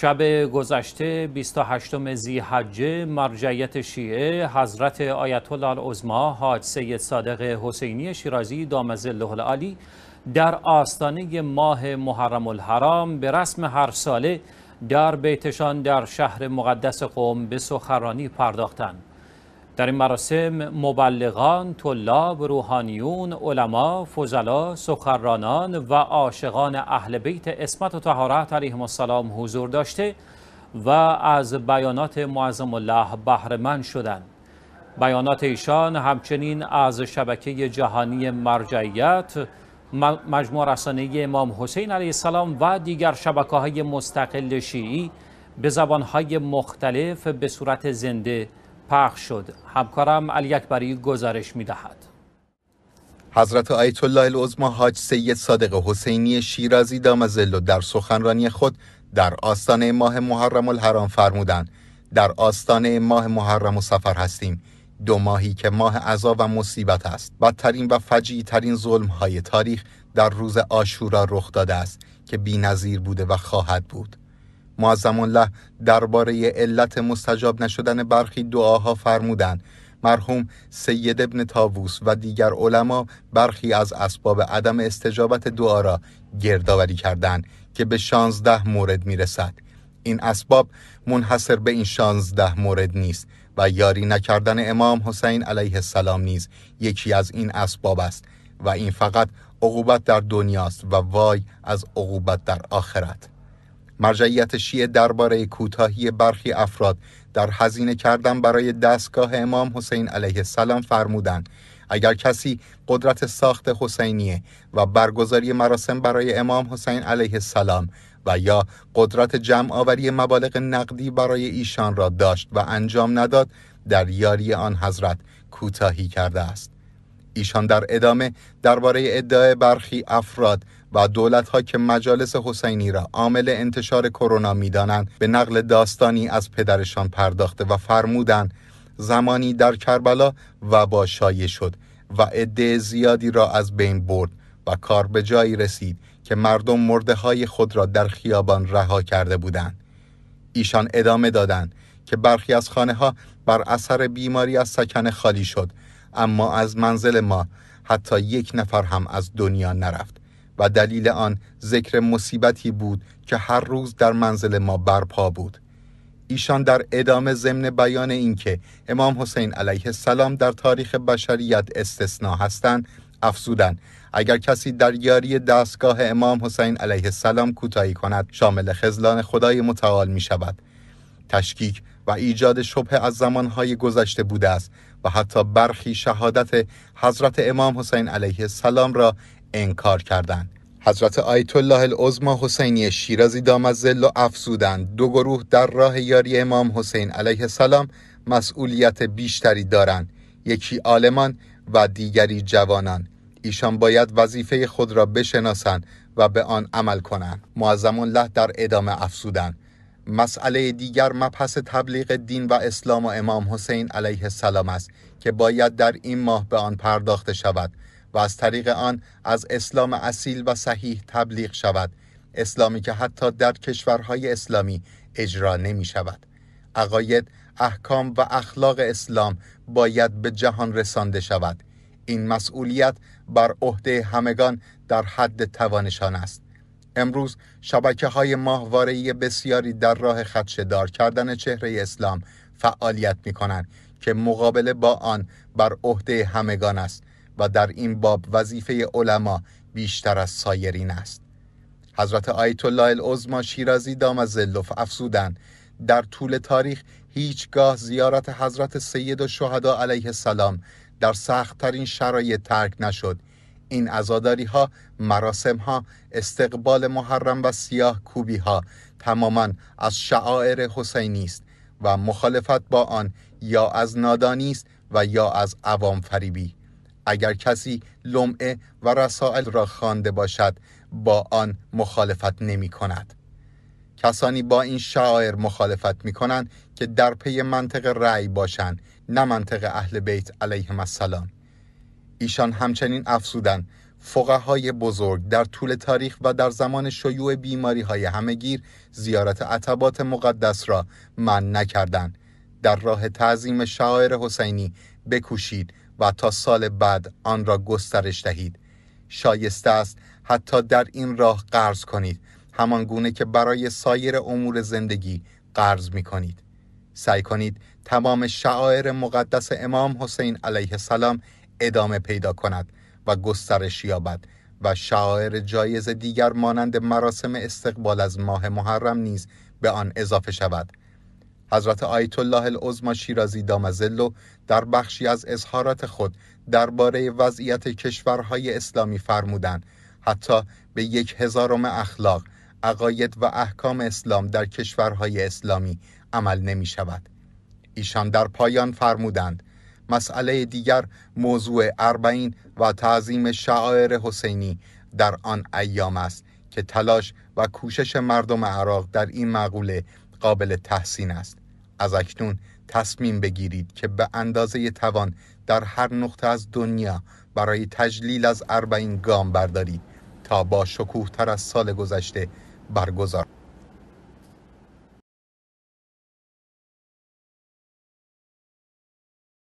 شب گذشته 28 زیحجه مرجعیت شیعه حضرت آیت الله العظما حاج سید صادق حسینی شیرازی دامز الله العالی در آستانه ماه محرم الحرام به رسم هر ساله در بیتشان در شهر مقدس قوم به سخرانی پرداختند در این مراسم مبلغان، طلاب، روحانیون، علما، فضلا، سخرانان و عاشقان اهل بیت اسمت و طهارت علیهم السلام حضور داشته و از بیانات معظم الله بحرمن شدند. بیانات ایشان همچنین از شبکه جهانی مرجعیت، مجموع رسانه امام حسین علیه السلام و دیگر شبکه های مستقل شیعی به زبانهای مختلف به صورت زنده پخش شد همکارم علی اکبری گزارش میدهد حضرت آیت الله العظمه حاج سید صادق حسینی شیرازی دامزلو در سخنرانی خود در آستانه ماه محرم الحرام فرمودند در آستانه ماه محرم و سفر هستیم دو ماهی که ماه عذا و مصیبت است بدترین و فجیع ترین ظلم های تاریخ در روز آشورا رخ داده است که نظیر بوده و خواهد بود معظم الله درباره علت مستجاب نشدن برخی دعاها فرمودند مرحوم سید ابن تاووس و دیگر علما برخی از اسباب عدم استجابت دعا را گردآوری کردند که به شانزده مورد میرسد این اسباب منحصر به این شانزده مورد نیست و یاری نکردن امام حسین علیه السلام نیز یکی از این اسباب است و این فقط عقوبت در دنیاست و وای از عقوبت در آخرت مرجعیت شیعه درباره کوتاهی برخی افراد در هزینه کردن برای دستگاه امام حسین علیه السلام فرمودند اگر کسی قدرت ساخت حسینیه و برگزاری مراسم برای امام حسین علیه السلام و یا قدرت جمع آوری مبالغ نقدی برای ایشان را داشت و انجام نداد در یاری آن حضرت کوتاهی کرده است ایشان در ادامه درباره ادعای برخی افراد و دولت ها که مجالس حسینی را عامل انتشار کرونا میدانند به نقل داستانی از پدرشان پرداخته و فرمودند زمانی در کربلا وبا شایع شد و عده زیادی را از بین برد و کار به جایی رسید که مردم مرده های خود را در خیابان رها کرده بودند ایشان ادامه دادند که برخی از خانه ها بر اثر بیماری از سکن خالی شد اما از منزل ما حتی یک نفر هم از دنیا نرفت و دلیل آن ذکر مصیبتی بود که هر روز در منزل ما برپا بود ایشان در ادامه ضمن بیان اینکه امام حسین علیه السلام در تاریخ بشریت استثنا هستند افزودن اگر کسی در یاری دستگاه امام حسین علیه السلام کوتاهی کند شامل خزلان خدای متعال می شود تشکیک و ایجاد شبه از زمانهای گذشته بوده است و حتی برخی شهادت حضرت امام حسین علیه السلام را انکار کردند حضرت آیت الله العظما حسینی شیرازی دامزل و افزودند دو گروه در راه یاری امام حسین علیه السلام مسئولیت بیشتری دارند یکی عالمان و دیگری جوانان ایشان باید وظیفه خود را بشناسند و به آن عمل کنند معظم الله در ادامه افزودند مسئله دیگر مبحث تبلیغ دین و اسلام و امام حسین علیه السلام است که باید در این ماه به آن پرداخته شود و از طریق آن از اسلام اصیل و صحیح تبلیغ شود اسلامی که حتی در کشورهای اسلامی اجرا نمی شود عقاید احکام و اخلاق اسلام باید به جهان رسانده شود این مسئولیت بر عهده همگان در حد توانشان است امروز شبکه های ماهواره بسیاری در راه دار کردن چهره اسلام فعالیت می کنند که مقابله با آن بر عهده همگان است و در این باب وظیفه علما بیشتر از سایرین است حضرت آیت الله العظما شیرازی دام زلف افزودند در طول تاریخ هیچگاه زیارت حضرت سید و شهدا علیه السلام در سختترین شرایط ترک نشد این ازاداری ها، مراسم ها، استقبال محرم و سیاه کوبی ها تماما از شعائر حسینی است و مخالفت با آن یا از نادانی است و یا از عوام فریبی اگر کسی لمعه و رسائل را خوانده باشد با آن مخالفت نمی کند کسانی با این شاعر مخالفت می کنند که در پی منطق رأی باشند نه منطق اهل بیت علیهم السلام ایشان همچنین افزودند فقهای بزرگ در طول تاریخ و در زمان شیوع بیماری های همگیر زیارت عتبات مقدس را من نکردند در راه تعظیم شاعر حسینی بکوشید و تا سال بعد آن را گسترش دهید شایسته است حتی در این راه قرض کنید همان گونه که برای سایر امور زندگی قرض می کنید سعی کنید تمام شعائر مقدس امام حسین علیه السلام ادامه پیدا کند و گسترش یابد و شعائر جایز دیگر مانند مراسم استقبال از ماه محرم نیز به آن اضافه شود حضرت آیت الله العظما شیرازی دامزلو در بخشی از اظهارات خود درباره وضعیت کشورهای اسلامی فرمودند حتی به یک هزارم اخلاق عقاید و احکام اسلام در کشورهای اسلامی عمل نمی شود. ایشان در پایان فرمودند مسئله دیگر موضوع اربعین و تعظیم شعائر حسینی در آن ایام است که تلاش و کوشش مردم عراق در این مقوله قابل تحسین است از اکنون تصمیم بگیرید که به اندازه توان در هر نقطه از دنیا برای تجلیل از اربعین گام بردارید تا با شکوه تر از سال گذشته برگزار